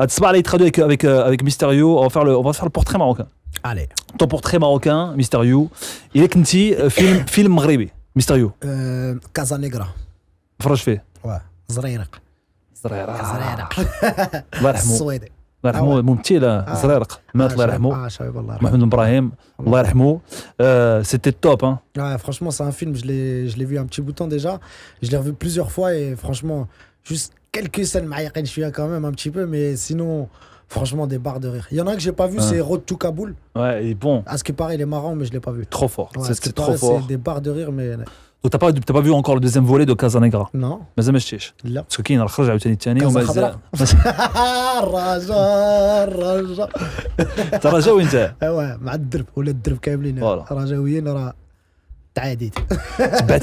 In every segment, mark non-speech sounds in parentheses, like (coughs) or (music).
À ah, traduire avec, euh, euh, Mysterio, on va, faire le, on va faire le portrait marocain. Allez. Ton portrait marocain, Mysterio. Il est euh, film, (coughs) film maghrébi, Mysterio. Euh, Casanegra. Ouais. الله يرحمه franchement c'est un film je l'ai je l'ai vu un petit bout déjà je l'ai revu plusieurs fois et franchement juste quelques scènes je suis quand même un petit peu, mais sinon, franchement, des barres de rire. Il y en a un que j'ai pas vu, hein. c'est Road to Kaboul. Ouais, il est bon. À ce qui paraît, il est marrant, mais je l'ai pas vu. Trop fort. c'est ce trop fort. C'est des barres de rire, mais. Donc t'as pas, pas vu encore le deuxième volet de Casanegra Non. Mais ça m'estich. Parce que كاين الخرج عاوتاني الثاني وما زال. رجاء رجاء. انت رجاوي انت؟ ou مع الدرب ولا الدرب كاملين رجاويين راه tu tu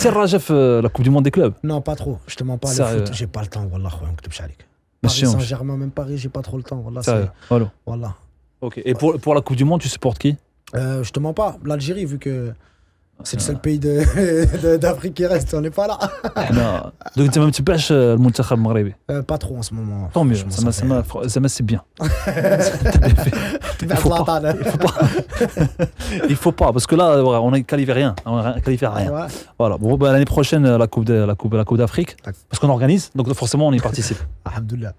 الرجاء Rajaf la Coupe du Monde des clubs. Non pas trop, je te mens pas le foot j'ai pas le temps والله Paris Saint-Germain même Paris j'ai pas trop le temps Voilà. Voilà. Ok. et pour pour la coupe du monde tu supportes qui euh je te mens pas l'Algérie vu que c'est le seul ah. pays (laughs) d'Afrique qui reste, on n'est pas là. Ah, non. Donc tu même tu pêches euh, le Muntakhab Maghribi euh, Pas trop en ce moment. Tant mieux, ça c'est bien. (laughs) Il faut pas. Il faut pas, (laughs) parce que là, on est qualifié rien. On rien. Ah, voilà. Bon, bah, l'année prochaine, euh, la Coupe d'Afrique, la coupe, la coupe parce qu'on organise, donc forcément, on y participe.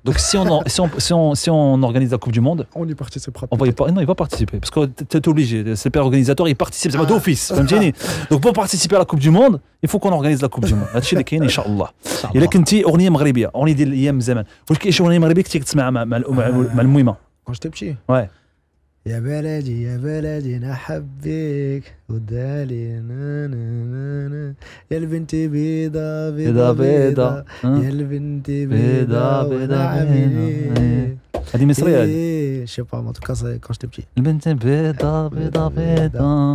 Donc si on, si, on, si, on, si on organise la Coupe du Monde, on y participera. On va Non, il va participer, parce que tu es obligé. C'est le père organisateur, il participe, c'est pas d'office. دونك بور بارتيسيبي لا كوب دو موند يفو كون اورغانيز لا كوب دو موند هادشي اللي كاين ان شاء الله الا كنتي اغنيه مغربيه اغنيه ديال ايام زمان واش كاين شي اغنيه مغربيه كنتي كتسمعها مع مع, مع الميمه كون تبكي وي يا بلدي يا بلدي نحبك ودالي نا نا نا نا يا البنت بيضة بيضة بيضة يا البنت بيضة بيضة عملي هذه مصرية هذه شي با ما توكا كون جيتي البنت بيضة بيضة بيضة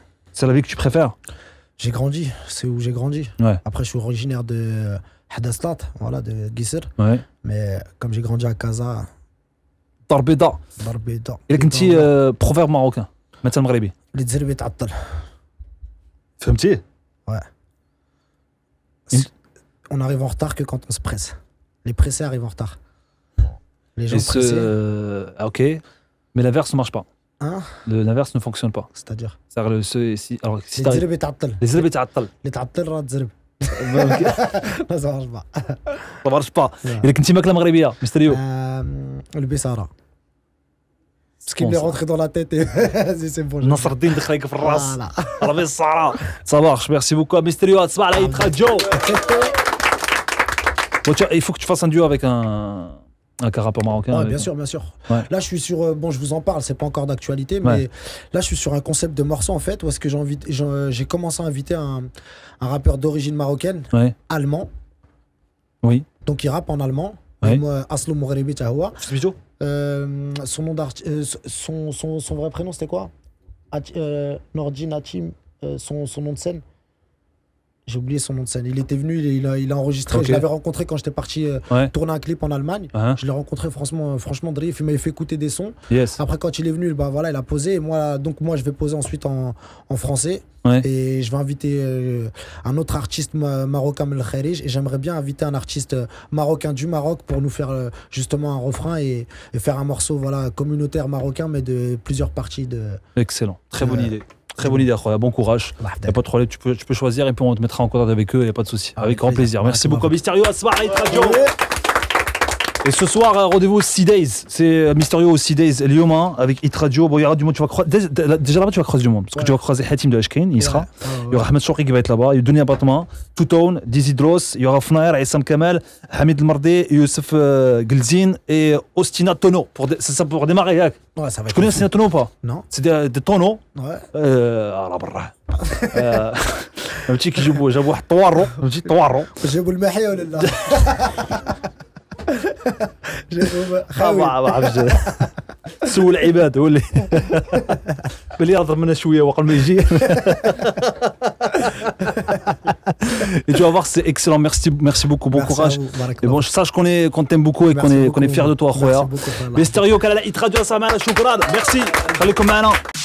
C'est la vie que tu préfères J'ai grandi, c'est où j'ai grandi. Après, je suis originaire de Hadastat, voilà, de giselle. Mais comme j'ai grandi à Casa. Darbeda. il y a euh, un petit proverbe marocain, مثل مغربي. اللي un petit Ouais. On arrive en retard que quand on se presse. Les pressés arrivent en retard. Les gens pressés. Euh, ah, ok. Mais l'inverse ne marche pas. Hein l'inverse ne fonctionne pas. C'est-à-dire C'est-à-dire le. C'est, si, alors, si les zirbes et t'attel. Les zirbes et t'attel. Les t'attel, rat zirb. Euh, bah, (laughs) ça ne marche pas. Ça ne marche pas. Il est comme la maghrébia, mystérieux. Euh, le Bessara. Ce qui me est rentré dans la tête. Et... (laughs) c'est bon. Nasardine de Khaïk Fras. Le Bessara. Ça marche. Merci beaucoup, mystérieux. Atsma, la hit radio. Il faut que tu fasses un duo avec un. Un rapport marocain. bien sûr, bien sûr. Là, je suis sur. Euh, bon, je vous en parle, c'est pas encore d'actualité, mais là, je suis sur un concept de morceau en fait, où est-ce que j'ai commencé à inviter un, rappeur d'origine marocaine, allemand. Oui. Donc, il rappe en allemand. Euh, Aslo Tahoua. Euh, son nom d'art son, son, vrai prénom, c'était quoi nordine euh, son nom de scène j'ai oublié son nom de scène. Il était venu, il, a, il a enregistré. Je l'avais rencontré quand j'étais parti euh, tourner un clip en Allemagne. Ah, hein. Je l'ai rencontré franchement, euh, franchement Drif. Il m'avait fait écouter des sons. Après, quand il est venu, bah, voilà, il a posé. moi, donc moi, je vais poser ensuite en, en français. Et je vais inviter euh, un autre artiste marocain, Mel Kherij. Et j'aimerais bien inviter un artiste marocain du Maroc pour nous faire justement un refrain et, et, faire un morceau voilà, communautaire marocain, mais de plusieurs parties. De, Excellent. Très bonne idée. Très bonne idée, Bon courage. Il bah, n'y a pas de problème. Tu peux, tu peux choisir et puis on te mettra en contact avec eux. Il n'y a pas de souci. Avec, grand plaisir. Merci, beaucoup, Mysterio. À soirée, Radio. Et ce soir, rendez-vous au Days. C'est euh, Mysterio au Lioman Days, hein, avec Itradio, Radio. Bon, il y aura du monde, tu vas croiser. Déjà là-bas, tu vas croiser du monde. Parce que tu vas croiser Hatim de Ashken. il sera. il y aura Ahmed Shouki qui va être là-bas. Il y a Denis Batman, Toutone, Dizzy Dross. Il y aura Fnair, Essam Kamal, Hamid Mardé, Youssef euh, Gilzin et Ostina Tono. C'est ça pour démarrer, Yac Ouais, ça va tu connais Ostina Tono ou pas Non. C'est des, tonneaux. Ouais. Euh. Ah la barra. (laughs) euh... جابوا j'ai طوارو جيت طوارو جابوا le ولا oh là. (laughs) ما (laughs) (laughs) عرفتش (laughs) سول عباد هو اللي a يهضر منها شويه وقبل ما يجي Et tu vas voir, c'est excellent. Merci, merci beaucoup. Bon merci courage. Vous, et bon, je sache qu'on est, qu'on t'aime beaucoup et qu'on est, qu'on est fier de toi, Khoya. Mais stéréo, il traduit ça, Shukran. Merci. Allez, comme maintenant.